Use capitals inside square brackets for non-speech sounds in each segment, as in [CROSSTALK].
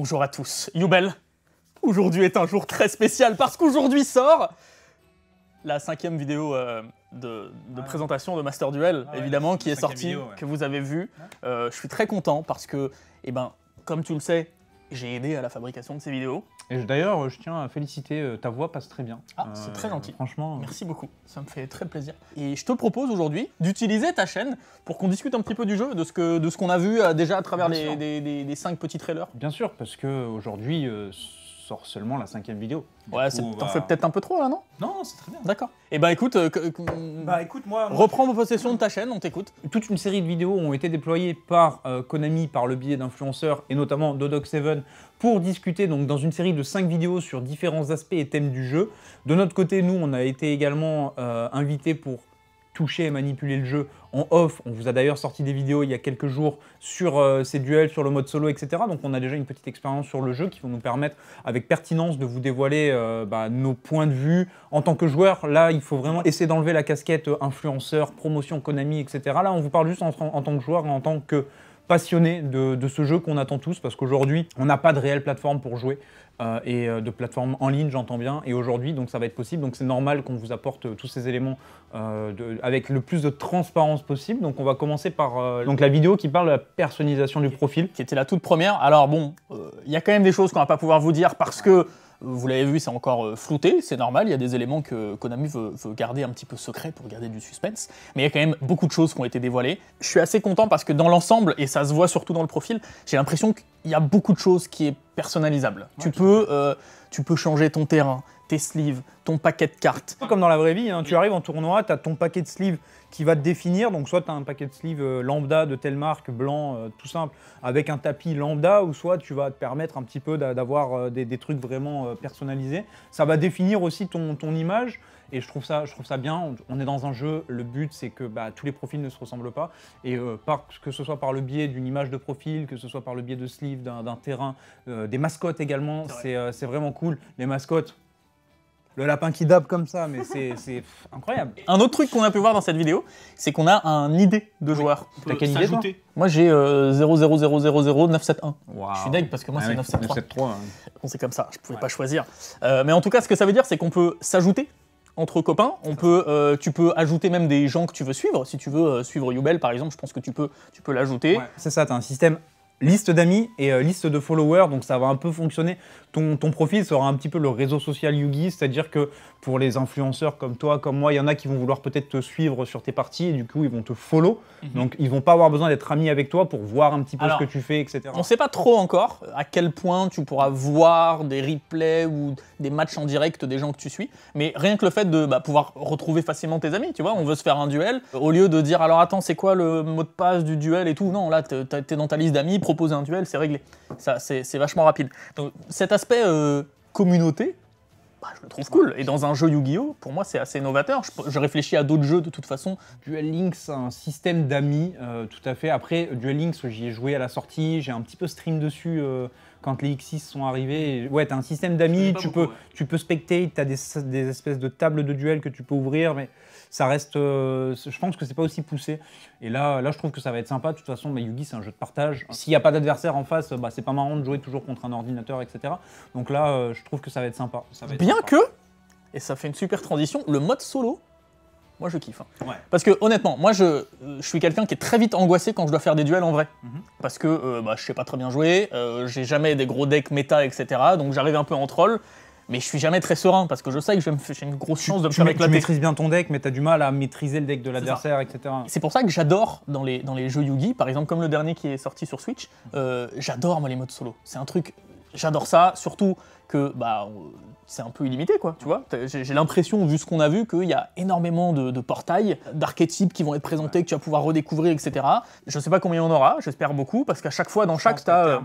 bonjour à tous. Youbel, aujourd'hui est un jour très spécial parce qu'aujourd'hui sort la cinquième vidéo euh, de, présentation de Master Duel, ah évidemment, qui est sortie, que vous avez vue. Euh, je suis très content parce que, eh ben, comme tu le sais, j'ai aidé à la fabrication de ces vidéos. Et d'ailleurs, je tiens à féliciter, euh, ta voix passe très bien. Ah, c'est très euh, gentil. Franchement. Euh, Merci beaucoup, ça me fait très plaisir. Et je te propose aujourd'hui d'utiliser ta chaîne pour qu'on discute un petit peu du jeu, de ce qu'on a vu déjà à travers les, des, cinq petits trailers. Bien sûr, parce que aujourd'hui, sort seulement la cinquième vidéo. Ouais, t'en bah, fais peut-être un peu trop là, non Non, c'est très bien. D'accord. Et eh bah ben, écoute, euh, bah écoute, moi, reprends vos possession de ta chaîne, on t'écoute. Toute une série de vidéos ont été déployées par euh, Konami par le biais d'influenceurs et notamment Dodoc7 pour discuter donc dans une série de cinq vidéos sur différents aspects et thèmes du jeu. De notre côté, nous, on a été également euh, invités pour toucher et manipuler le jeu en off. On vous a d'ailleurs sorti des vidéos il y a quelques jours sur euh, ces duels, sur le mode solo, etc. Donc on a déjà une petite expérience sur le jeu qui va nous permettre avec pertinence de vous dévoiler euh, bah, nos points de vue. En tant que joueur, là, il faut vraiment essayer d'enlever la casquette euh, influenceur, promotion Konami, etc. Là, on vous parle juste en, en tant que joueur, et en tant que passionné de, ce jeu qu'on attend tous parce qu'aujourd'hui, on n'a pas de réelle plateforme pour jouer. Euh, et euh, de plateforme en ligne, j'entends bien. Et aujourd'hui, donc ça va être possible. Donc c'est normal qu'on vous apporte euh, tous ces éléments avec le plus de transparence possible. Donc on va commencer par donc la vidéo qui parle de la personnalisation du profil, qui était la toute première. Alors bon, il y a quand même des choses qu'on va pas pouvoir vous dire parce que vous l'avez vu, c'est encore euh, flouté, c'est normal, il y a des éléments que Konami veut, garder un petit peu secret pour garder du suspense, mais il y a quand même beaucoup de choses qui ont été dévoilées. Je suis assez content parce que dans l'ensemble, et ça se voit surtout dans le profil, j'ai l'impression qu'il y a beaucoup de choses qui est personnalisable. tu, peux, euh, tu peux changer ton terrain, tes sleeves, ton paquet de cartes. Comme dans la vraie vie, hein. tu arrives en tournoi, tu as ton paquet de sleeves qui va te définir. Donc soit tu as un paquet de sleeves euh, lambda de telle marque, blanc, euh, tout simple, avec un tapis lambda, ou soit tu vas te permettre un petit peu d'avoir euh, des, trucs vraiment personnalisés. Ça va définir aussi ton, ton image. Et je trouve ça, je trouve ça bien. On est dans un jeu. Le but, c'est que bah, tous les profils ne se ressemblent pas. Et que ce soit par le biais d'une image de profil, que ce soit par le biais de sleeves d'un terrain, des mascottes également, c'est vraiment cool. Les mascottes, le lapin qui dabe comme ça, mais c'est incroyable. Un autre truc qu'on a pu voir dans cette vidéo, c'est qu'on a un idée de joueur. T'as quelle idée toi Moi j'ai euh, 0000971. Je suis deg parce que moi ah c'est 973. Hein. c'est comme ça, je pouvais pas choisir. Euh, mais en tout cas, ce que ça veut dire, c'est qu'on peut s'ajouter entre copains. On peut, euh, tu peux ajouter même des gens que tu veux suivre. Si tu veux euh, suivre Youbel, par exemple, je pense que tu peux, tu peux l'ajouter. c'est ça, tu as un système liste d'amis et euh, liste de followers, donc ça va un peu fonctionner. Ton, profil sera un petit peu le réseau social Yugi, c'est-à-dire que pour les influenceurs comme toi, comme moi, il y en a qui vont vouloir peut-être te suivre sur tes parties et du coup ils vont te follow. Mhm. Donc ils vont pas avoir besoin d'être amis avec toi pour voir un petit peu ce que tu fais, etc. On ne sait pas trop encore à quel point tu pourras voir des replays ou des matchs en direct des gens que tu suis, mais rien que le fait de bah, pouvoir retrouver facilement tes amis, tu vois, on veut se faire un duel, au lieu de dire alors attends c'est quoi le mot de passe du duel et tout, non là tu es dans ta liste d'amis, un duel, c'est réglé. Ça, c'est vachement rapide. Donc cet aspect euh, communauté, bah, je le trouve cool. Et dans un jeu Yu-Gi-Oh, pour moi, c'est assez novateur. Je, réfléchis à d'autres jeux de toute façon. Duel Links, un système d'amis, euh, tout à fait. Après, Duel Links, j'y ai joué à la sortie, j'ai un petit peu stream dessus. Euh, quand les X6 sont arrivés. Ouais, t'as un système d'amis, tu, peux, tu peux t'as des, espèces de tables de duel que tu peux ouvrir, mais ça reste. Euh, je pense que c'est pas aussi poussé. Et là, là, je trouve que ça va être sympa. De toute façon, gi bah, Yugi, c'est un jeu de partage. S'il n'y a pas d'adversaire en face, bah, c'est pas marrant de jouer toujours contre un ordinateur, etc. Donc là, euh, je trouve que ça va être sympa. Ça va Bien que, et ça fait une super transition, le mode solo moi je kiffe. Hein. Parce que honnêtement, moi je, suis quelqu'un qui est très vite angoissé quand je dois faire des duels en vrai. Mhm. Parce que euh, bah, je sais pas très bien jouer, euh, j'ai jamais des gros decks méta, etc. Donc j'arrive un peu en troll. Mais je suis jamais très serein parce que je sais que j'ai une grosse chance de me faire éclater. Tu maîtrises bien ton deck, mais tu as du mal à maîtriser le deck de l'adversaire, etc. C'est pour ça que j'adore dans les, dans les jeux Yugi, par exemple comme le dernier qui est sorti sur Switch, mhm. euh, j'adore les modes solo. C'est un truc, j'adore ça, surtout que bah, c'est un peu illimité, quoi, tu vois. J'ai l'impression, vu ce qu'on a vu, qu'il y a énormément de, portails, d'archétypes qui vont être présentés, que tu vas pouvoir redécouvrir, etc. Je ne sais pas combien y en aura, j'espère beaucoup, parce qu'à chaque fois, dans chaque, euh,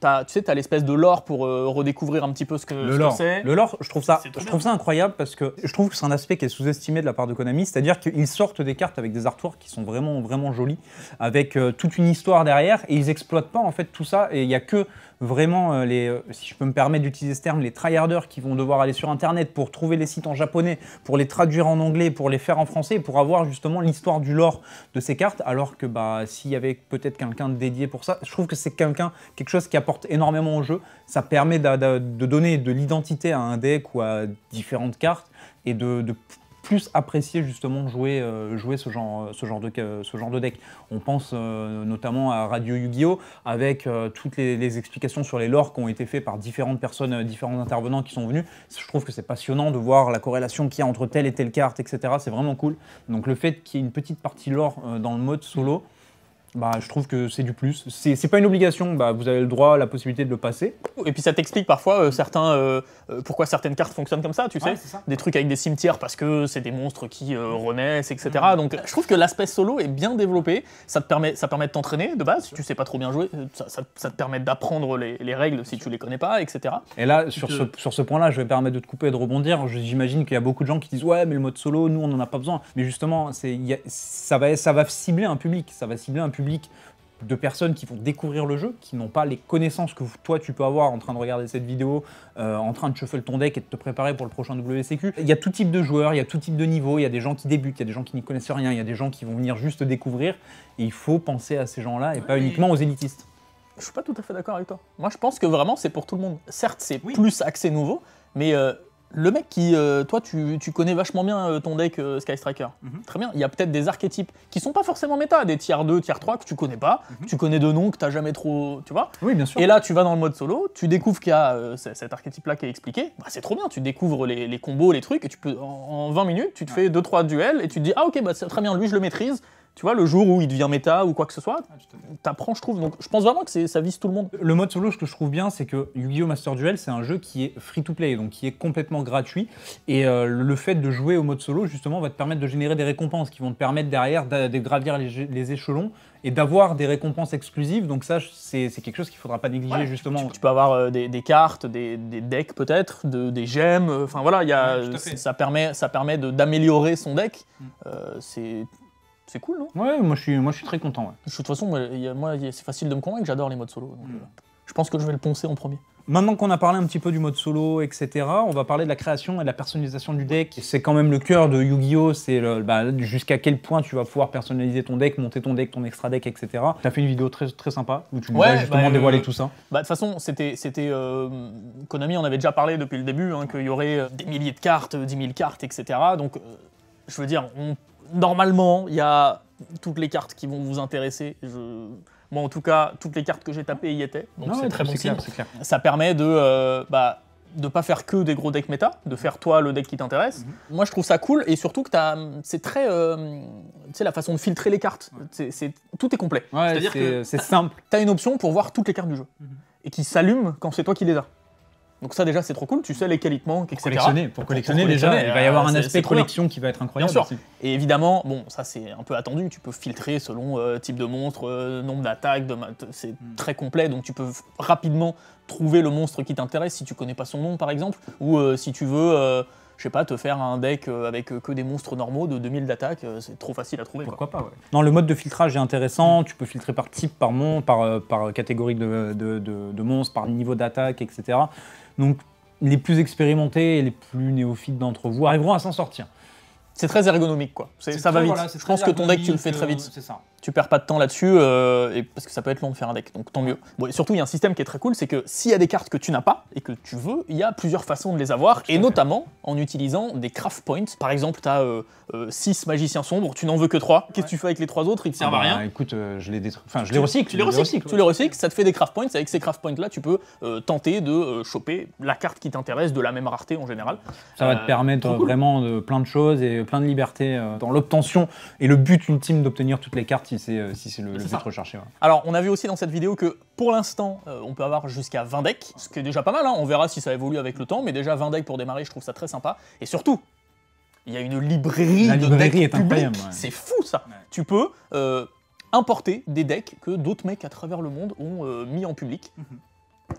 tu as tu l'espèce de lore pour euh, redécouvrir un petit peu ce que, le c'est. Le lore, je trouve ça, je trouve ça incroyable parce que je trouve que c'est un aspect qui est sous-estimé de la part de Konami, c'est-à-dire qu'ils sortent des cartes avec des artworks qui sont vraiment, vraiment jolis, avec euh, toute une histoire derrière, et ils exploitent pas en fait tout ça, et il y a que vraiment, euh, les, euh, si je peux me permettre d'utiliser ce terme, les tryharders qui vont devoir aller sur Internet pour trouver les sites en japonais, pour les traduire en anglais, pour les faire en français, pour avoir justement l'histoire du lore de ces cartes, alors que bah, s'il y avait peut-être quelqu'un dédié pour ça, je trouve que c'est quelqu'un, quelque chose qui apporte énormément au jeu. Ça permet de, donner de l'identité à un deck ou à différentes cartes et de, de plus apprécié justement jouer, euh, jouer ce, genre, euh, ce, genre de, euh, ce genre de deck. On pense notamment à Radio Yu-Gi-Oh! avec toutes les, explications sur les lores qui ont été faites par différentes personnes, différents intervenants qui sont venus. Je trouve que c'est passionnant de voir la corrélation qu'il y a entre telle et telle carte, etc. C'est vraiment cool. Donc le fait qu'il y ait une petite partie lore dans le mode solo, bah, je trouve que c'est du plus. C'est pas une obligation, bah, vous avez le droit, la possibilité de le passer. Et puis ça t'explique parfois euh, certains, euh, euh, pourquoi certaines cartes fonctionnent comme ça, tu sais. Des trucs avec des cimetières parce que c'est des monstres qui renaissent, etc. Donc je trouve que l'aspect solo est bien développé. Ça, te permet, ça permet de t'entraîner de base, si tu sais pas trop bien jouer, ça, ça, te permet d'apprendre les, les, règles si tu les connais pas, etc. Et là, sur ce, sur ce point-là, je vais permettre de te couper et de rebondir. J'imagine qu'il y a beaucoup de gens qui disent Ouais, mais le mode solo, nous on en a pas besoin. Mais justement, ça, va, ça va cibler un public, ça va cibler un public de personnes qui vont découvrir le jeu, qui n'ont pas les connaissances que toi tu peux avoir en train de regarder cette vidéo, euh, en train de shuffle ton deck et de te préparer pour le prochain WCQ. Il y a tout type de joueurs, il y a tout type de niveaux, il y a des gens qui débutent, il y a des gens qui n'y connaissent rien, il y a des gens qui vont venir juste découvrir. Et il faut penser à ces gens-là et pas uniquement aux élitistes. Je suis pas tout à fait d'accord avec toi. Moi je pense que vraiment c'est pour tout le monde. Certes c'est plus accès nouveau, mais... Euh, le mec qui, euh, toi, tu, connais vachement bien euh, ton deck euh, Sky Striker. Mhm. Très bien. Il y a peut-être des archétypes qui sont pas forcément méta, des tiers 2, tiers 3 que tu connais pas, mhm. tu connais de noms que t'as jamais trop, tu vois. Oui, bien sûr. Et là, tu vas dans le mode solo, tu découvres qu'il y a cet archétype-là qui est expliqué. Bah, c'est trop bien. Tu découvres les, combos, les trucs, et tu peux en, 20 minutes, tu te fais 2-3 duels et tu te dis ah ok, bah très bien, lui je le maîtrise. Tu vois, le jour où il devient méta ou quoi que ce soit, ah, t'apprends, je trouve. Donc je pense vraiment que ça vise tout le monde. Le mode solo, ce que je trouve bien, c'est que Yu-Gi-Oh! Master Duel, c'est un jeu qui est free to play, donc qui est complètement gratuit. Et euh, le fait de jouer au mode solo, justement, va te permettre de générer des récompenses qui vont te permettre derrière de gravir les, échelons et d'avoir des récompenses exclusives. Donc ça, c'est quelque chose qu'il ne faudra pas négliger justement. Tu, peux avoir euh, des, cartes, des, decks peut-être, des gemmes. Euh, enfin voilà, ça permet, ça d'améliorer son deck. Mm. c'est c'est cool, non Ouais, moi je, suis, moi je suis très content. Ouais. De toute façon, moi, c'est facile de me convaincre, j'adore les modes solo. Mm. Euh, je pense que je vais le poncer en premier. Maintenant qu'on a parlé un petit peu du mode solo, etc., on va parler de la création et de la personnalisation du deck. C'est quand même le cœur de Yu-Gi-Oh! C'est bah, jusqu'à quel point tu vas pouvoir personnaliser ton deck, monter ton deck, ton extra deck, etc. Tu as fait une vidéo très, très sympa où tu nous justement bah, dévoilé euh, tout ça. Bah, de toute façon, c'était. c'était euh, Konami en avait déjà parlé depuis le début, hein, qu'il y aurait des milliers de cartes, 10 000 cartes, etc. Donc, je veux dire, on normalement, il y a toutes les cartes qui vont vous intéresser. Moi, en tout cas, toutes les cartes que j'ai tapées y étaient. Donc c'est très bon ça permet de... ne euh, bah, pas faire que des gros decks méta, de faire toi le deck qui t'intéresse. Mhm. Moi je trouve ça cool et surtout que c'est très, euh, tu sais la façon de filtrer les cartes, tout est complet. c'est simple. tu as une option pour voir toutes les cartes du jeu mhm. et qui s'allument quand c'est toi qui les as. Donc ça déjà c'est trop cool, tu sais les qualitements, etc. Pour collectionner, pour collectionner, déjà, il va y avoir euh, un aspect collection qui va être incroyable. Bien Et évidemment, bon, ça c'est un peu attendu, tu peux filtrer selon euh, type de monstre, euh, nombre d'attaques, c'est hmm. très complet, donc tu peux rapidement trouver le monstre qui t'intéresse si tu connais pas son nom par exemple, ou si tu veux je sais pas, te faire un deck euh, avec euh, que des monstres normaux de 2000 d'attaque, euh, c'est trop facile à trouver. Pourquoi pas, ouais. Non, le mode de filtrage est intéressant, tu peux filtrer par type, par mon, par, par catégorie de, monstres, par niveau d'attaque, etc. Donc les plus expérimentés et les plus néophytes d'entre vous arriveront à s'en sortir. C'est très ergonomique, quoi. Ça va vite. je pense que ton deck, tu le fais très vite. C'est ça tu perds pas de temps là-dessus, euh, et parce que ça peut être long de faire un deck, donc tant mieux. Bon, et surtout, il y a un système qui est très cool, c'est que s'il y a des cartes que tu n'as pas et que tu veux, il y a plusieurs façons de les avoir, et notamment en utilisant des craft points. Par exemple, tu as 6 magiciens sombres, tu n'en veux que 3. Qu'est-ce que tu fais avec les trois autres Ils te servent à ah bah, rien. Écoute, euh, je les détruis. Enfin, je les recycle. Tu les recycles, recycle, tu les recycles, ça te fait des craft points. Avec ces craft points-là, tu peux euh, tenter de choper la carte qui t'intéresse de la même rareté en général. Ça va te permettre vraiment de, plein de choses et plein de liberté dans l'obtention et le but ultime d'obtenir toutes les cartes euh, si c'est le, but recherché. Alors, on a vu aussi dans cette vidéo que pour l'instant, euh, on peut avoir jusqu'à 20 decks, ce qui est déjà pas mal, hein. on verra si ça évolue avec le temps, mais déjà 20 decks pour démarrer, je trouve ça très sympa. Et surtout, il y a une librairie La de decks C'est fou ça Tu peux euh, importer des decks que d'autres mecs à travers le monde ont mis en public. Mhm.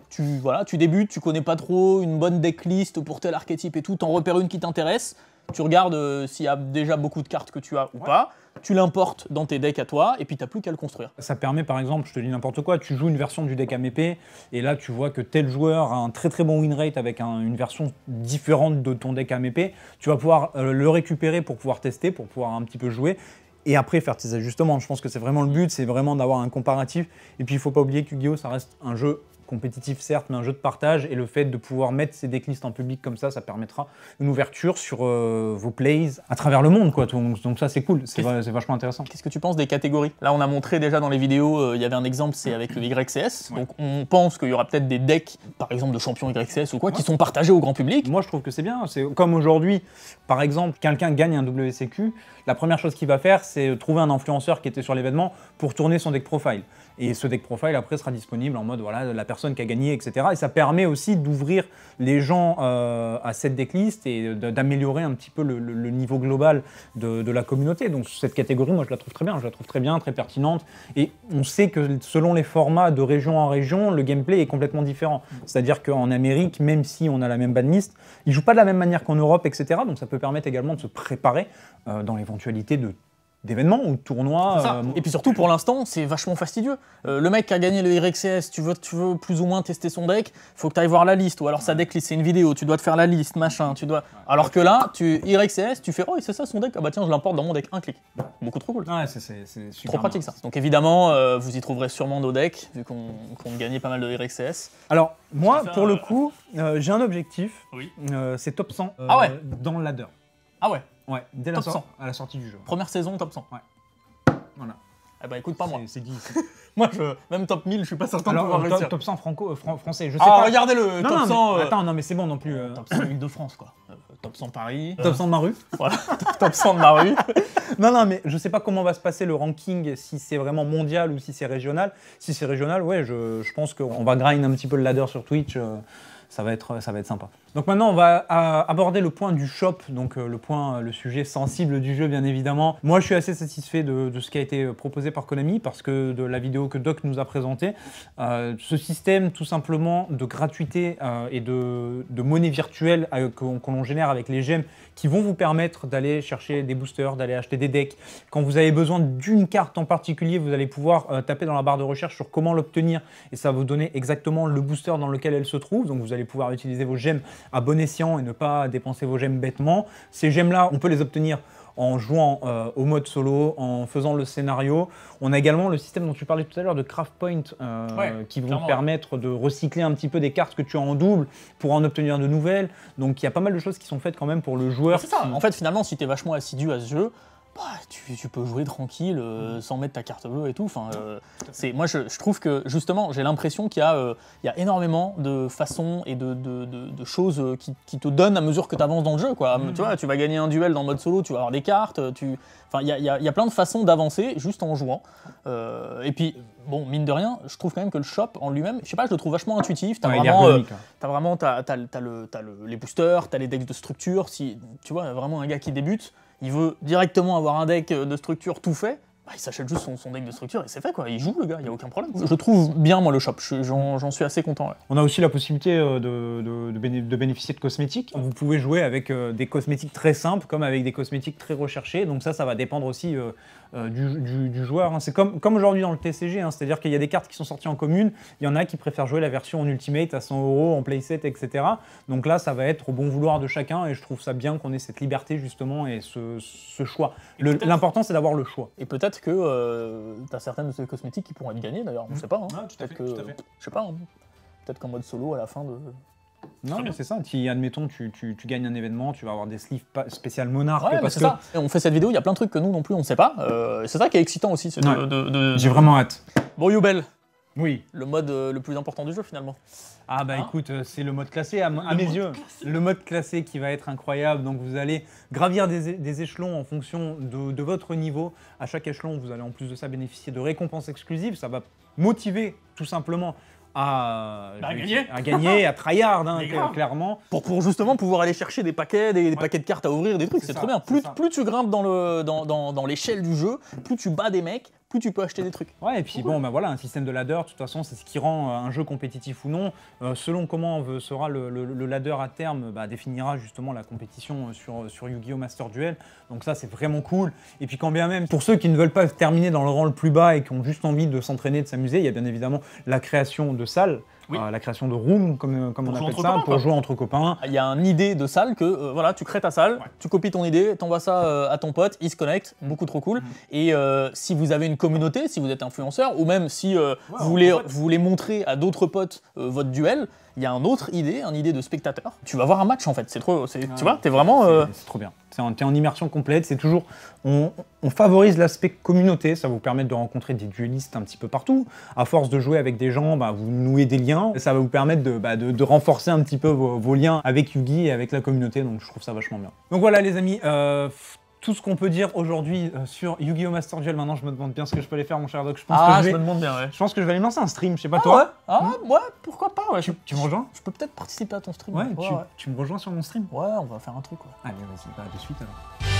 tu, voilà, tu débutes, tu connais pas trop une bonne decklist pour tel archétype et tout, t'en repères une qui t'intéresse, tu regardes s'il y a déjà beaucoup de cartes que tu as ou pas, tu l'importes dans tes decks à toi, et puis t'as plus qu'à le construire. Ça permet par exemple, je te dis n'importe quoi, tu joues une version du deck à AMP, et là tu vois que tel joueur a un très très bon win rate avec une version différente de ton deck à AMP, tu vas pouvoir euh, le récupérer pour pouvoir tester, pour pouvoir un petit peu jouer, et après faire tes ajustements. Je pense que c'est vraiment le but, c'est vraiment d'avoir un comparatif. Et puis il faut pas oublier que yu ça reste un jeu compétitif certes, mais un jeu de partage, et le fait de pouvoir mettre ces decklists en public comme ça, ça permettra une ouverture sur euh, vos plays à travers le monde, quoi. Donc, ça c'est cool, c'est vachement intéressant. Qu'est-ce que tu penses des catégories Là on a montré déjà dans les vidéos, euh, il y avait un exemple, c'est avec le YCS, donc on pense qu'il y aura peut-être des decks, par exemple de champions YCS ou quoi, qui sont partagés au grand public. Moi je trouve que c'est bien, c'est comme aujourd'hui, par exemple, quelqu'un gagne un WCQ, la première chose qu'il va faire, c'est trouver un influenceur qui était sur l'événement pour tourner son deck profile. Et ce deck profile après sera disponible en mode voilà la personne qui a gagné, etc. Et ça permet aussi d'ouvrir les gens euh, à cette decklist et d'améliorer un petit peu le, niveau global de, la communauté. Donc cette catégorie, moi je la trouve très bien, je la trouve très bien, très pertinente. Et on sait que selon les formats de région en région, le gameplay est complètement différent. C'est-à-dire qu'en Amérique, même si on a la même banlist, ils jouent pas de la même manière qu'en Europe, etc. Donc ça peut permettre également de se préparer euh, dans l'éventualité de d'événements ou de tournois. Euh, Et puis surtout, pour l'instant, c'est vachement fastidieux. Euh, le mec qui a gagné le RXS, tu veux, tu veux plus ou moins tester son deck, faut que tu ailles voir la liste. Ou alors sa decklist, c'est une vidéo, tu dois te faire la liste, machin. tu dois. Alors que là, tu RXS, tu fais Oh, c'est ça son deck Ah bah tiens, je l'emporte dans mon deck, un clic. Beaucoup trop cool. Ouais, c'est Trop pratique ça. Donc évidemment, euh, vous y trouverez sûrement nos decks, vu qu'on gagnait pas mal de RXS. Alors, moi, pour le coup, j'ai un objectif. Oui. c'est top 100 ah dans le ladder. Ah ouais Ouais, dès la, top 100. à la sortie du jeu. Première saison, top 100. Ouais. Voilà. Eh bah écoute, pas moi. C'est dit. [LAUGHS] moi, même top 1000, je suis pas certain de pouvoir Top 100 franco, euh, français, je ah, sais ah, pas. regardez-le, top 100. Mais, euh, Attends, non, mais c'est bon non plus. Euh. Top 100 Île-de-France, quoi. top 100 Paris. Top 100 [LAUGHS] [LAUGHS] de ma rue. voilà, top 100 de ma rue. non, non, mais je sais pas comment va se passer le ranking, si c'est vraiment mondial ou si c'est régional. Si c'est régional, ouais, je, je pense qu'on va grind un petit peu le ladder sur Twitch. ça, va être, ça va être sympa. Donc maintenant, on va euh, aborder le point du shop, donc euh, le point, euh, le sujet sensible du jeu, bien évidemment. Moi, je suis assez satisfait de, ce qui a été proposé par Konami parce que de la vidéo que Doc nous a présentée, ce système tout simplement de gratuité et de, monnaie virtuelle que qu'on génère avec les gemmes qui vont vous permettre d'aller chercher des boosters, d'aller acheter des decks. Quand vous avez besoin d'une carte en particulier, vous allez pouvoir taper dans la barre de recherche sur comment l'obtenir et ça va vous donner exactement le booster dans lequel elle se trouve. Donc vous allez pouvoir utiliser vos gemmes à bon escient et ne pas dépenser vos gemmes bêtement. Ces gemmes-là, on peut les obtenir en jouant euh, au mode solo, en faisant le scénario. On a également le système dont tu parlais tout à l'heure de Craft Point euh, qui vont te permettre de recycler un petit peu des cartes que tu as en double pour en obtenir de nouvelles. Donc il y a pas mal de choses qui sont faites quand même pour le joueur. C'est ça, en fait finalement si tu es vachement assidu à ce jeu, bah, tu, peux jouer tranquille euh, mm. sans mettre ta carte bleue et tout. Enfin, euh, c'est moi je, trouve que justement j'ai l'impression qu'il y, euh, y, a énormément de façons et de, de, de, choses qui, te donnent à mesure que tu avances dans le jeu. Quoi. Mm. Tu vois, tu vas gagner un duel dans mode solo, tu vas avoir des cartes. Tu... Enfin, il y, a, plein de façons d'avancer juste en jouant. et puis bon, mine de rien, je trouve quand même que le shop en lui-même, je sais pas, je le trouve vachement intuitif. T'as vraiment, hein. as vraiment as, les boosters, t'as les decks de structure. Si tu vois vraiment un gars qui débute, il veut directement avoir un deck euh, de structure tout fait. Bah, il s'achète juste son, deck de structure et c'est fait quoi. Il joue le gars, il n'y a aucun problème. Je trouve bien moi le shop, j'en suis assez content. On a aussi la possibilité euh, de, de, bénéficier de cosmétiques. Vous pouvez jouer avec euh, des cosmétiques très simples comme avec des cosmétiques très recherchés. Donc ça, ça va dépendre aussi euh, du, joueur. Hein. C'est comme, comme aujourd'hui dans le TCG, hein. c'est-à-dire qu'il y a des cartes qui sont sorties en commune. Il y en a qui préfèrent jouer la version en Ultimate à 100 euros, en playset, etc. Donc là, ça va être au bon vouloir de chacun et je trouve ça bien qu'on ait cette liberté justement et ce, ce choix. L'important, c'est d'avoir le choix. Et peut-être que euh, tu as certaines de ces cosmétiques qui pourront être gagnées d'ailleurs, on mmh. sait pas. Hein. Ah, peut-être je sais pas, hein. peut-être qu'en mode solo à la fin de. Non, mais c'est ça. si admettons, tu, tu, gagnes un événement, tu vas avoir des sleeves spécial monarque. on fait cette vidéo, il y a plein de trucs que nous non plus on sait pas. Euh, c'est ça qui est excitant aussi. J'ai vraiment hâte. Bon, Youbel, oui. Le mode euh, le plus important du jeu finalement. Ah bah hein écoute, euh, c'est le mode classé à, mes yeux. Le mode classé qui va être incroyable. Donc vous allez gravir des, échelons en fonction de, votre niveau. À chaque échelon, vous allez en plus de ça bénéficier de récompenses exclusives. Ça va motiver tout simplement à, bah, à gagner, à, gagner, tryhard hein, clairement. Pour, justement pouvoir aller chercher des paquets, des, paquets de cartes à ouvrir, des trucs. C'est très bien. Plus, tu grimpes dans l'échelle du jeu, plus tu bats des mecs, tu peux acheter des trucs. Ouais, et puis bon, ben voilà, un système de ladder, de toute façon, c'est ce qui rend euh, un jeu compétitif ou non. Euh, selon comment sera le, ladder à terme, bah, définira justement la compétition euh, sur, sur Yu-Gi-Oh! Master Duel. Donc ça, c'est vraiment cool. Et puis quand bien même, pour ceux qui ne veulent pas terminer dans le rang le plus bas et qui ont juste envie de s'entraîner, de s'amuser, il y a bien évidemment la création de salles. Euh, la création de room, comme, euh, comme on appelle ça, pour jouer entre copains. Il y a une idée de salle que euh, voilà, tu crées ta salle, tu copies ton idée, t'envoies ça à ton pote, il se connecte, mm. beaucoup trop cool. Mm. Et si vous avez une communauté, si vous êtes influenceur, ou même si vous voulez montrer à d'autres potes votre duel, il y a une autre idée, une idée de spectateur. Tu vas voir un match en fait, c'est trop, tu ah vois, t'es vraiment. Euh, c'est trop bien. T'es en, en, immersion complète, c'est toujours. On, favorise l'aspect communauté, ça vous permet de rencontrer des duellistes un petit peu partout. À force de jouer avec des gens, bah, vous nouez des liens, ça va vous permettre de, bah, renforcer un petit peu vos, liens avec Yugi et avec la communauté, donc je trouve ça vachement bien. Donc voilà les amis, euh, tout ce qu'on peut dire aujourd'hui euh, sur Yu-Gi-Oh! Master Duel, maintenant je me demande bien ce que je peux aller faire, mon cher Doc. Je pense ah, que je, vais... me demande bien, Je pense que je vais aller lancer un stream, je sais pas ah toi. Ah, hmm. ouais, pourquoi pas, Tu, me rejoins Je peux peut-être participer à ton stream. Ouais, tu, me rejoins sur mon stream Ouais, on va faire un truc, quoi. Allez, vas-y, bah, de suite alors.